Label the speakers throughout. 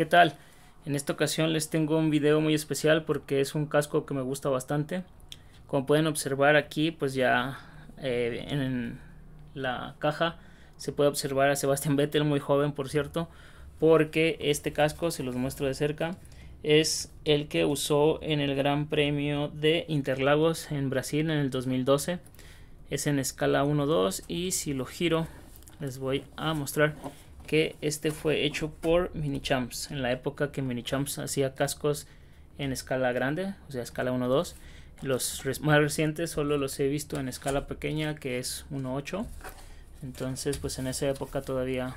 Speaker 1: ¿Qué tal? En esta ocasión les tengo un video muy especial porque es un casco que me gusta bastante. Como pueden observar aquí, pues ya eh, en la caja se puede observar a Sebastian Vettel, muy joven por cierto, porque este casco, se los muestro de cerca, es el que usó en el Gran Premio de Interlagos en Brasil en el 2012. Es en escala 1-2 y si lo giro les voy a mostrar que este fue hecho por mini champs En la época que mini champs hacía cascos en escala grande, o sea, escala 1-2. Los más recientes solo los he visto en escala pequeña, que es 1-8 Entonces, pues en esa época todavía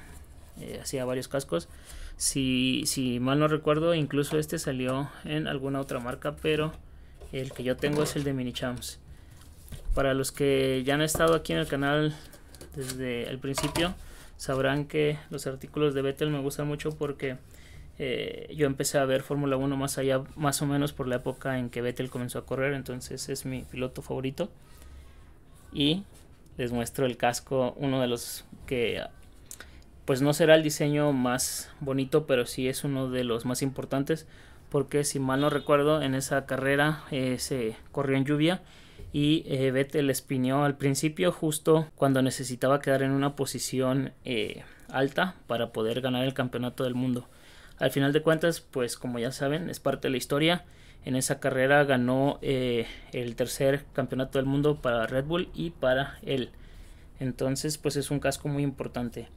Speaker 1: eh, hacía varios cascos. Si, si mal no recuerdo, incluso este salió en alguna otra marca, pero el que yo tengo es el de mini champs Para los que ya han estado aquí en el canal desde el principio, sabrán que los artículos de Vettel me gustan mucho porque eh, yo empecé a ver Fórmula 1 más allá, más o menos por la época en que Vettel comenzó a correr, entonces es mi piloto favorito. Y les muestro el casco, uno de los que pues no será el diseño más bonito, pero sí es uno de los más importantes, porque si mal no recuerdo, en esa carrera eh, se corrió en lluvia y eh, Vettel espineó al principio justo cuando necesitaba quedar en una posición eh, alta para poder ganar el campeonato del mundo. Al final de cuentas, pues como ya saben, es parte de la historia. En esa carrera ganó eh, el tercer campeonato del mundo para Red Bull y para él. Entonces, pues es un casco muy importante.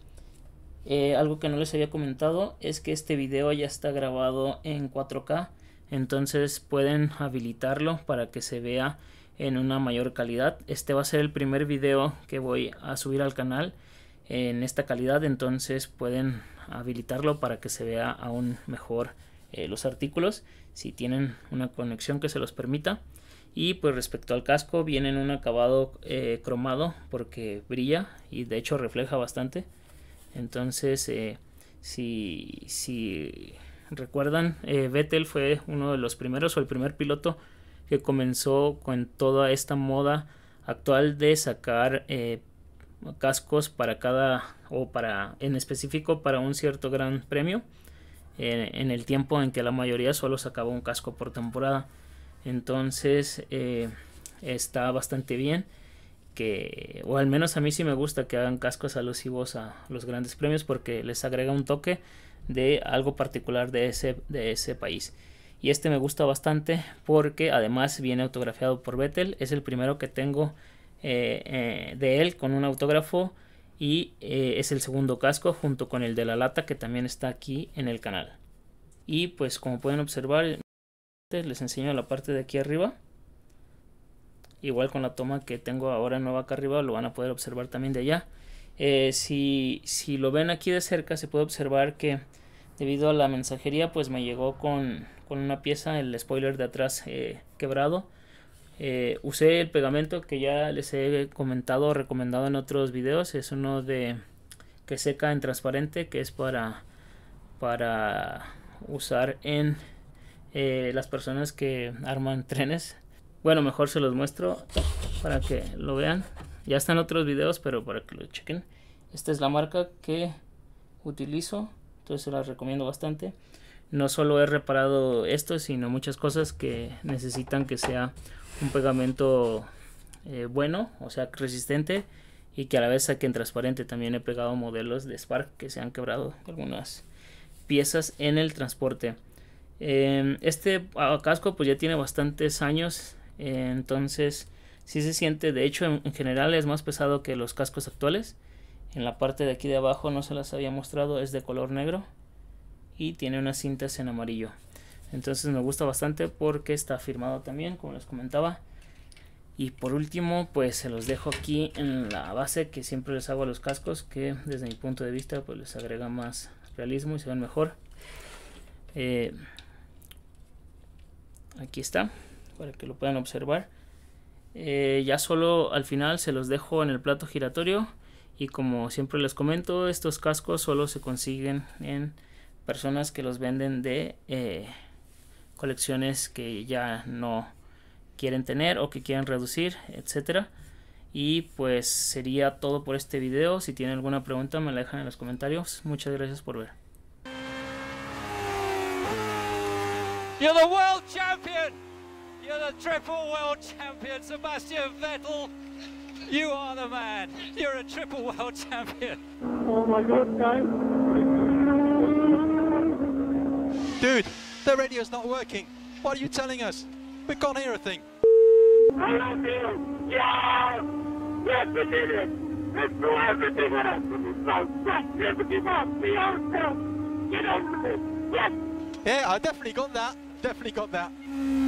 Speaker 1: Eh, algo que no les había comentado es que este video ya está grabado en 4K. Entonces pueden habilitarlo para que se vea en una mayor calidad. Este va a ser el primer video que voy a subir al canal en esta calidad, entonces pueden habilitarlo para que se vea aún mejor eh, los artículos si tienen una conexión que se los permita. Y pues respecto al casco viene en un acabado eh, cromado porque brilla y de hecho refleja bastante. Entonces eh, si, si recuerdan, Vettel fue uno de los primeros o el primer piloto que comenzó con toda esta moda actual de sacar eh, cascos para cada o para en específico para un cierto gran premio eh, en el tiempo en que la mayoría solo sacaba un casco por temporada entonces eh, está bastante bien que o al menos a mí sí me gusta que hagan cascos alusivos a los grandes premios porque les agrega un toque de algo particular de ese de ese país y este me gusta bastante porque además viene autografiado por Vettel. Es el primero que tengo eh, eh, de él con un autógrafo. Y eh, es el segundo casco junto con el de la lata que también está aquí en el canal. Y pues como pueden observar, les enseño la parte de aquí arriba. Igual con la toma que tengo ahora nueva acá arriba lo van a poder observar también de allá. si, si, lo ven aquí de cerca se puede observar que debido a la mensajería pues me llegó con, con una pieza, el spoiler de atrás eh, quebrado. Eh, usé el pegamento que ya les he comentado o recomendado en otros videos. Es uno de que seca en transparente, que es para, para usar en eh, las personas que arman trenes. Bueno, mejor se los muestro para que lo vean. Ya están otros videos, pero para que lo chequen. Esta es la marca que utilizo, entonces se las recomiendo bastante no solo he reparado esto, sino muchas cosas que necesitan que sea un pegamento eh, bueno, o sea, resistente y que a la vez saquen transparente. También he pegado modelos de Spark que se han quebrado algunas piezas en el transporte. Em, este casco pues ya tiene bastantes años, entonces si se siente, de hecho en general es más pesado que los cascos actuales. En la parte de aquí de abajo no se las había mostrado, es de color negro y tiene unas cintas en amarillo. Entonces me gusta bastante porque está firmado también, como les comentaba. Y por último, pues se los dejo aquí en la base que siempre les hago a los cascos, que desde mi punto de vista pues les agrega más realismo y se ven mejor. Eh, aquí está, para que lo puedan observar. Eh, ya solo al final se los dejo en el plato giratorio y como siempre les comento, estos cascos solo se consiguen en personas que los venden de eh, colecciones que ya no quieren tener o que quieren reducir, etcétera. Y pues sería todo por este video. Si tienen alguna pregunta me la dejan en los comentarios. Muchas gracias por ver. You're the world champion. You're the Vettel. a Oh Dude, the radio's not working. What are you telling us? We can't hear a thing. I love you. Yeah. Yes, we did it. Yeah, I definitely got that. Definitely got that.